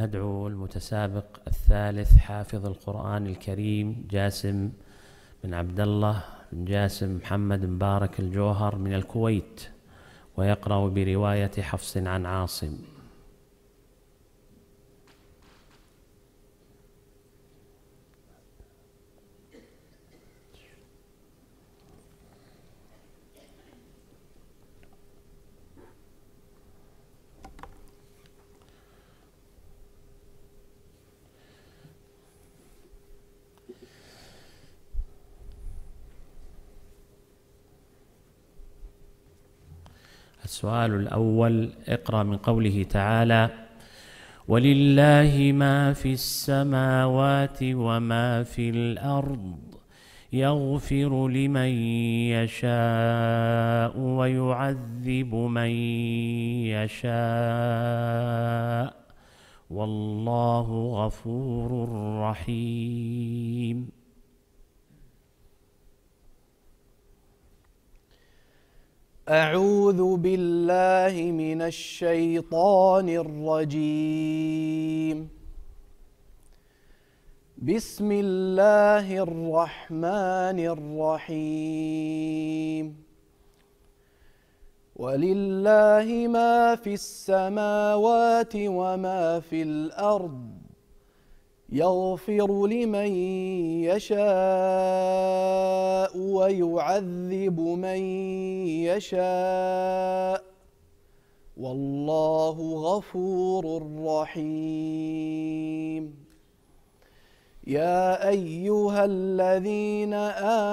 ندعو المتسابق الثالث حافظ القرآن الكريم جاسم بن عبد الله بن جاسم محمد مبارك الجوهر من الكويت ويقرأ برواية حفص عن عاصم السؤال الأول اقرأ من قوله تعالى ولله ما في السماوات وما في الأرض يغفر لمن يشاء ويعذب من يشاء والله غفور رحيم أعوذ بالله من الشيطان الرجيم بسم الله الرحمن الرحيم ولله ما في السماوات وما في الأرض يغفر لمن يشاء ويعذب من يشاء والله غفور رحيم يا ايها الذين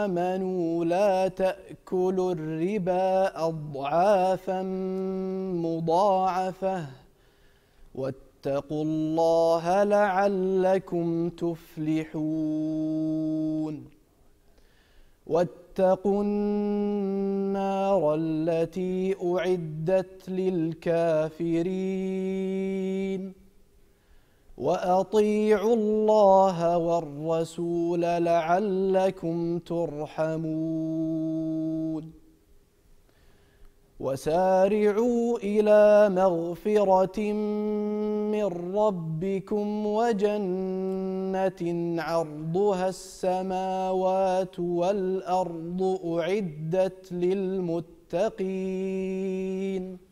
امنوا لا تاكلوا الربا اضعافا مضاعفه واتقوا الله لعلكم تفلحون واتقوا النار التي اعدت للكافرين واطيعوا الله والرسول لعلكم ترحمون وسارعوا الى مغفره من ربكم وجنه عرضها السماوات والارض اعدت للمتقين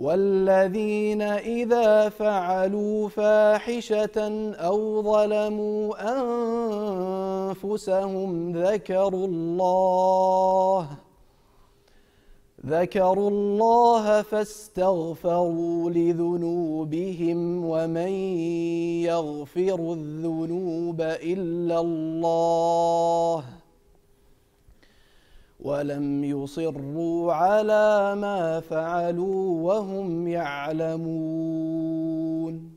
والذين اذا فعلوا فاحشه او ظلموا انفسهم ذكروا الله ذكروا الله فاستغفروا لذنوبهم ومن يغفر الذنوب الا الله ولم يصروا على ما فعلوا وهم يعلمون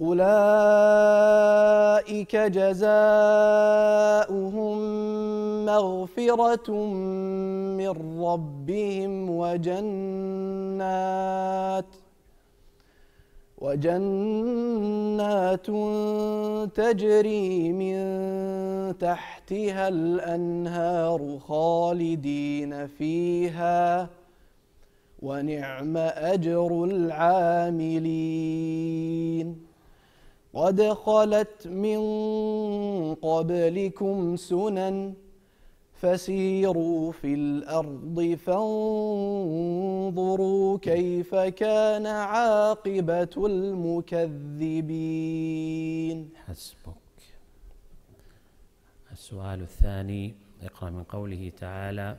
اولئك جزاؤهم مغفره من ربهم وجنات وجنات تجري من تحتها الانهار خالدين فيها ونعم اجر العاملين قد خلت من قبلكم سنن فسيروا في الارض فانظروا كيف كان عاقبه المكذبين حسبك السؤال الثاني اقرا من قوله تعالى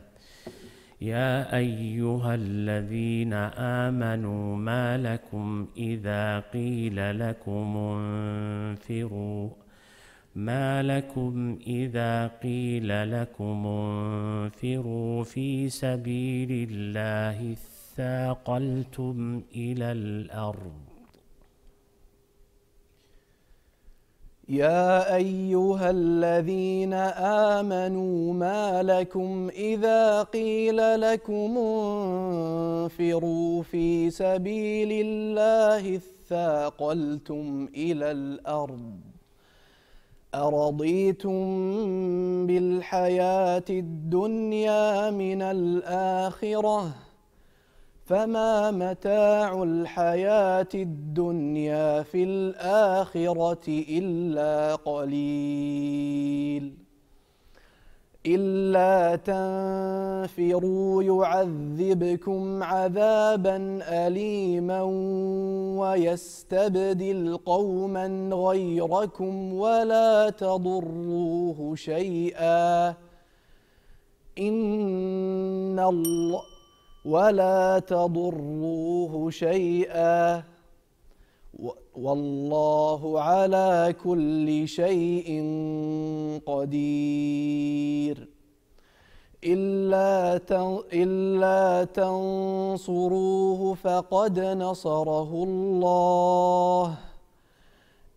يا ايها الذين امنوا ما لكم اذا قيل لكم انفروا ما لكم إذا قيل لكم انفروا في سبيل الله اثاقلتم إلى الأرض يا أيها الذين آمنوا ما لكم إذا قيل لكم انفروا في سبيل الله اثاقلتم إلى الأرض أرضيتم بالحياة الدنيا من الآخرة فما متاع الحياة الدنيا في الآخرة إلا قليل إلا تنفروا يعذبكم عذابا أليما ويستبدل قوما غيركم ولا تضروه شيئا إن الله ولا تضروه شيئا والله على كل شيء قدير إلا, إلا تنصروه فقد نصره الله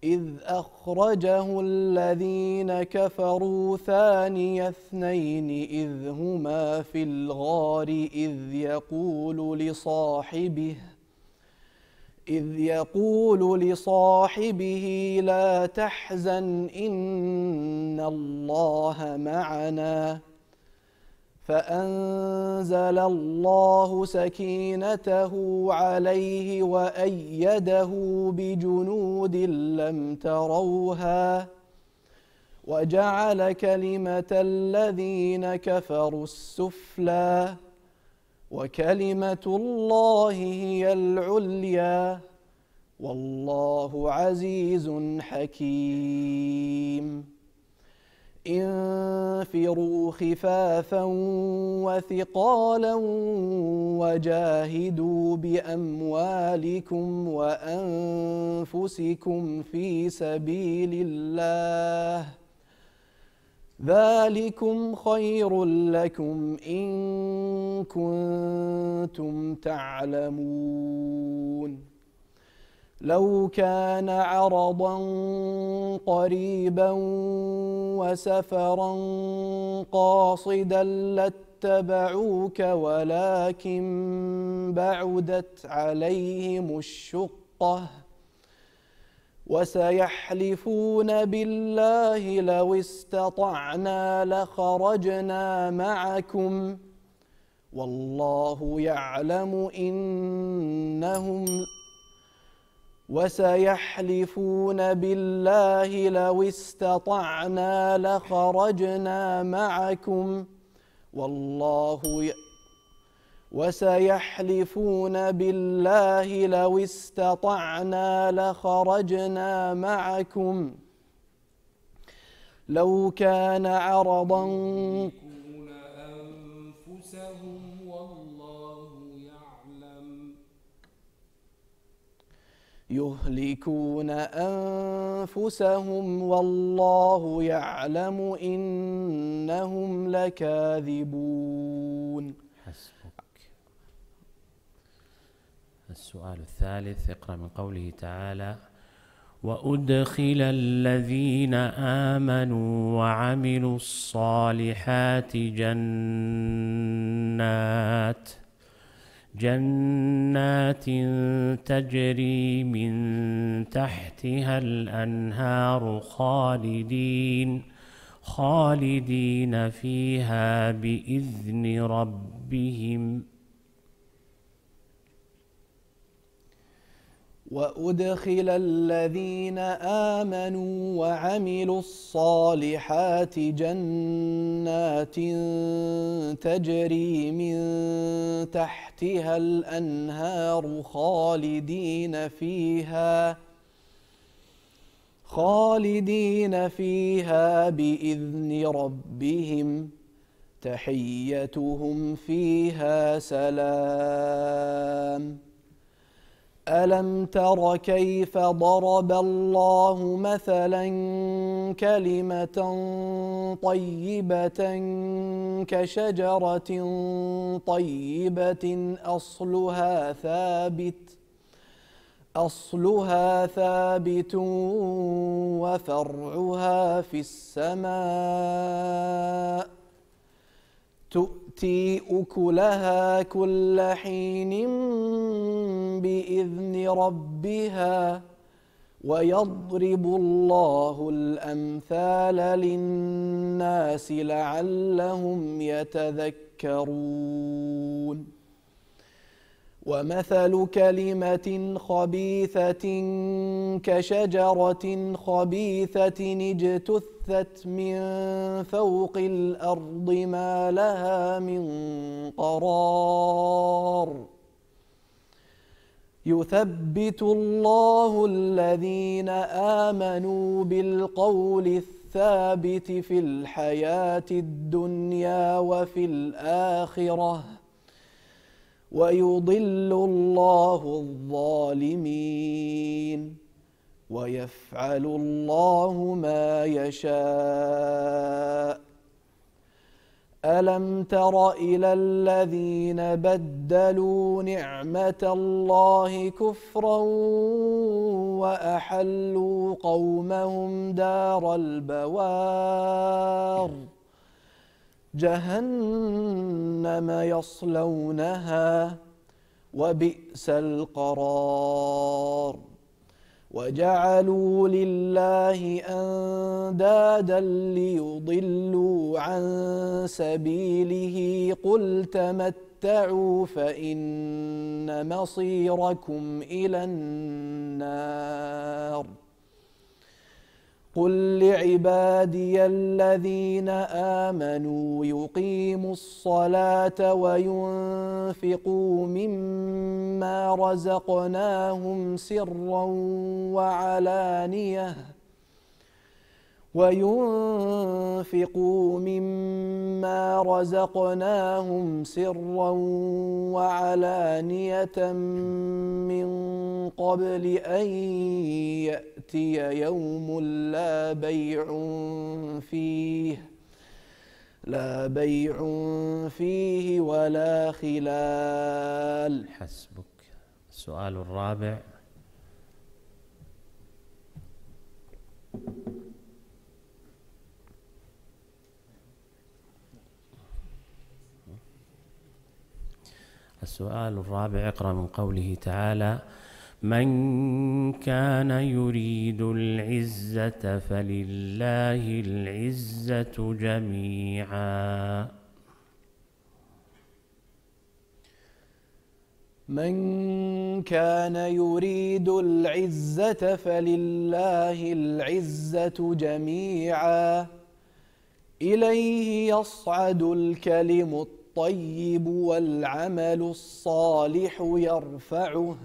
إذ أخرجه الذين كفروا ثاني اثنين إذ هما في الغار إذ يقول لصاحبه ۖ إذ يقول لصاحبه لا تحزن إن الله معنا فأنزل الله سكينته عليه وأيده بجنود لم تروها وجعل كلمة الذين كفروا السفلي وكلمة الله هي العليا والله عزيز حكيم انفروا خفافا وثقالا وجاهدوا باموالكم وانفسكم في سبيل الله ذلكم خير لكم إن كنتم تعلمون لو كان عرضا قريبا وسفرا قاصدا لاتبعوك ولكن بعدت عليهم الشقه وسيحلفون بالله لو استطعنا لخرجنا معكم والله يعلم انهم وسيحلفون بالله لو استطعنا لخرجنا معكم والله يعلم وسيحلفون بالله لو استطعنا لخرجنا معكم لو كان عرضا أنفسهم والله يعلم يهلكون أنفسهم والله يعلم إنهم لكاذبون السؤال الثالث اقرأ من قوله تعالى وأدخل الذين آمنوا وعملوا الصالحات جنات جنات تجري من تحتها الأنهار خالدين خالدين فيها بإذن ربهم وادخل الذين امنوا وعملوا الصالحات جنات تجري من تحتها الانهار خالدين فيها خالدين فيها باذن ربهم تحيتهم فيها سلام ألم تر كيف ضرب الله مثلا كلمة طيبة كشجرة طيبة أصلها ثابت أصلها ثابت وفرعها في السماء تؤتي تؤتي اكلها كل حين باذن ربها ويضرب الله الامثال للناس لعلهم يتذكرون ومثل كلمة خبيثة كشجرة خبيثة اجتثت من فوق الأرض ما لها من قرار يثبت الله الذين آمنوا بالقول الثابت في الحياة الدنيا وفي الآخرة ۖ ويضل الله الظالمين ويفعل الله ما يشاء الم تر الى الذين بدلوا نعمه الله كفرا واحلوا قومهم دار البوار جهنم يصلونها وبئس القرار وجعلوا لله اندادا ليضلوا عن سبيله قل تمتعوا فان مصيركم الى النار قل لعبادي الذين امنوا يقيموا الصلاه وينفقوا مما رزقناهم سرا وعلانيه وينفقوا مما رزقناهم سرا وعلانيه من قبل ان ياتوا يأتي يوم لا بيع فيه لا بيع فيه ولا خلال حسبك السؤال الرابع السؤال الرابع اقرأ من قوله تعالى من كان يريد العزة فلله العزة جميعا من كان يريد العزة فلله العزة جميعا إليه يصعد الكلم الطيب والعمل الصالح يرفعه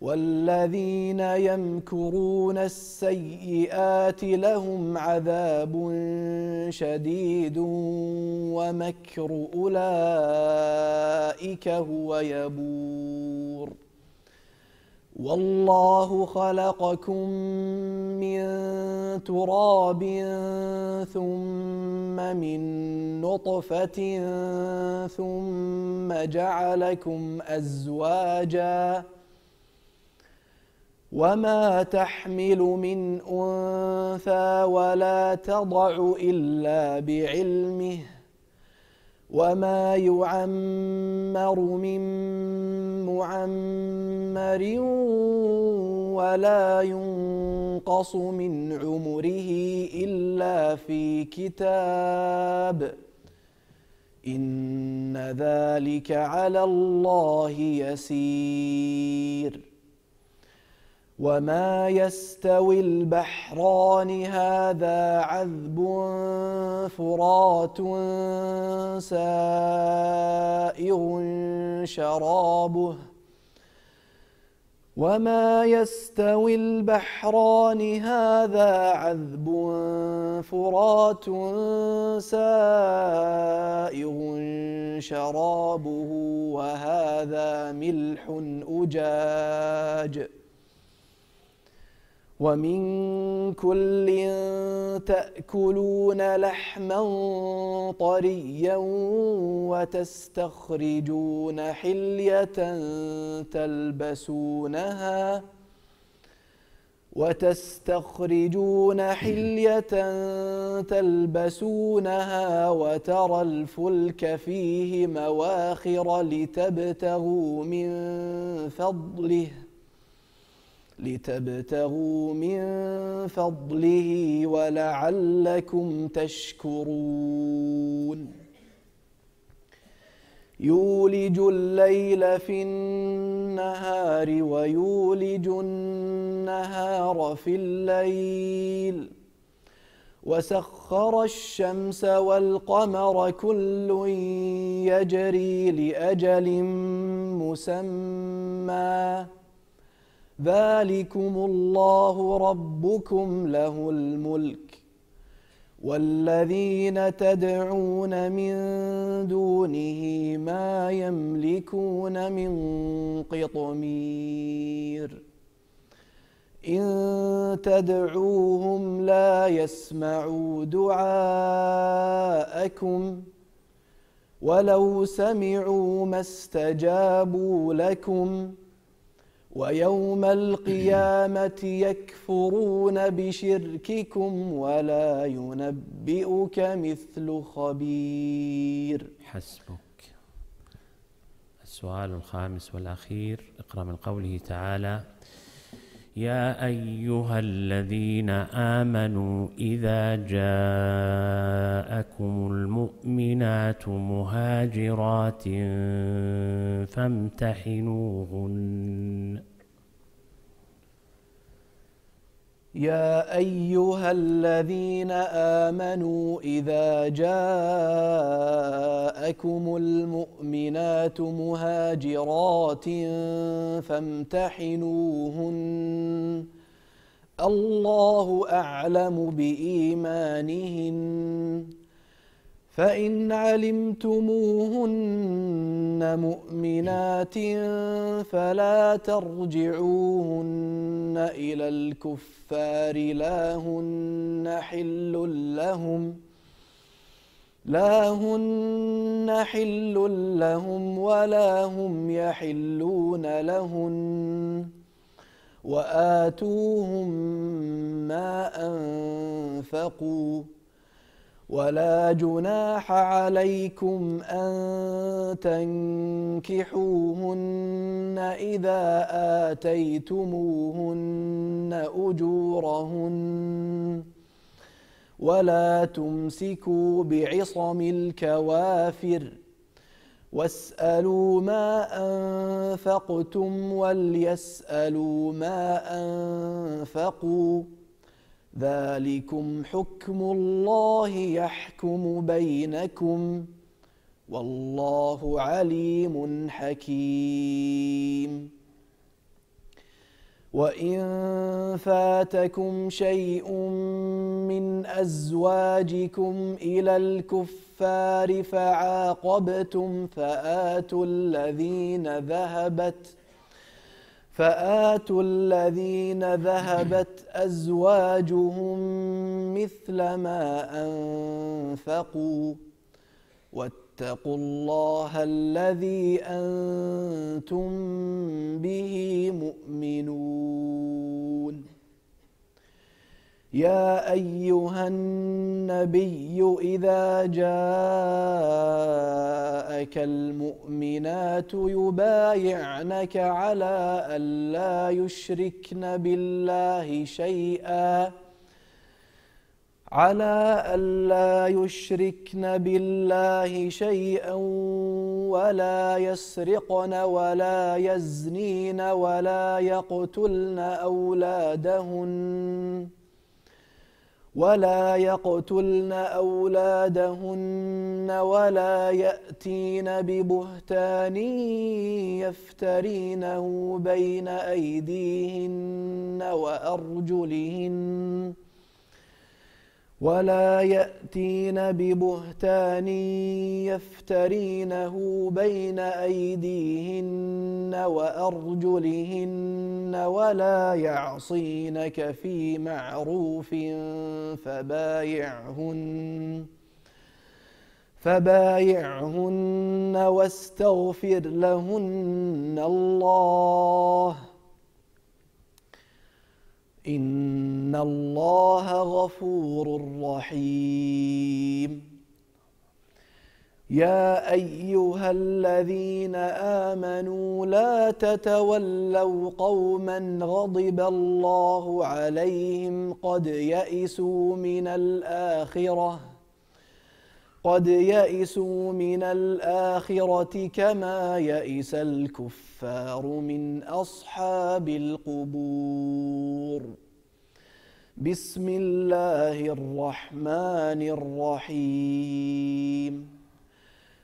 والذين يمكرون السيئات لهم عذاب شديد ومكر اولئك هو يبور والله خلقكم من تراب ثم من نطفه ثم جعلكم ازواجا وما تحمل من انثى ولا تضع الا بعلمه وما يعمر من معمر ولا ينقص من عمره الا في كتاب ان ذلك على الله يسير وما يستوي البحران هذا عذب فرات سائغ شرابه وما يستوي البحران هذا عذب فرات سائغ شرابه وهذا ملح أجاج ومن كل تاكلون لحما طريا وتستخرجون حليه تلبسونها وتستخرجون حليه تلبسونها وترى الفلك فيه مواخر لتبتغوا من فضله لتبتغوا من فضله ولعلكم تشكرون يولج الليل في النهار ويولج النهار في الليل وسخر الشمس والقمر كل يجري لاجل مسمى ذلكم الله ربكم له الملك والذين تدعون من دونه ما يملكون من قطمير ان تدعوهم لا يسمعوا دعاءكم ولو سمعوا ما استجابوا لكم ۖ ويوم القيامة يكفرون بشرككم ولا ينبئك مثل خبير حسبك السؤال الخامس والأخير اقرأ من قوله تعالى يا ايها الذين امنوا اذا جاءكم المؤمنات مهاجرات فامتحنوهن يا ايها الذين امنوا اذا جاءكم المؤمنات مهاجرات فامتحنوهن الله اعلم بايمانهن فإن علمتموهن مؤمنات فلا ترجعوهن إلى الكفار لا هن حل لهم لا هن حل لهم ولا هم يحلون لهن وآتوهم ما أنفقوا ۖ ولا جناح عليكم أن تنكحوهن إذا آتيتموهن أجورهن ولا تمسكوا بعصم الكوافر واسألوا ما أنفقتم وليسألوا ما أنفقوا ذلكم حكم الله يحكم بينكم والله عليم حكيم وان فاتكم شيء من ازواجكم الى الكفار فعاقبتم فاتوا الذين ذهبت فاتوا الذين ذهبت ازواجهم مثل ما انفقوا واتقوا الله الذي انتم به مؤمنون يا ايها النبي اذا جاءك المؤمنات يبايعنك على الا يشركن بالله شيئا على الا يشركن بالله شيئا ولا يسرقن ولا يزنين ولا يقتلن أولادهن ولا يقتلن اولادهن ولا ياتين ببهتان يفترينه بين ايديهن وارجلهن ولا ياتين ببهتان يفترينه بين ايديهن وارجلهن ولا يعصينك في معروف فبايعهن فبايعهن واستغفر لهن الله إن الله غفور رحيم يا أيها الذين آمنوا لا تتولوا قوما غضب الله عليهم قد يئسوا من الآخرة ۖ قد يئسوا من الآخرة كما يئس الكفار من أصحاب القبور بسم الله الرحمن الرحيم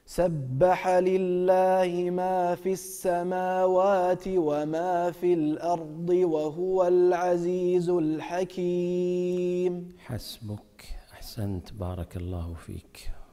سبح لله ما في السماوات وما في الأرض وهو العزيز الحكيم حسبك أحسنت بارك الله فيك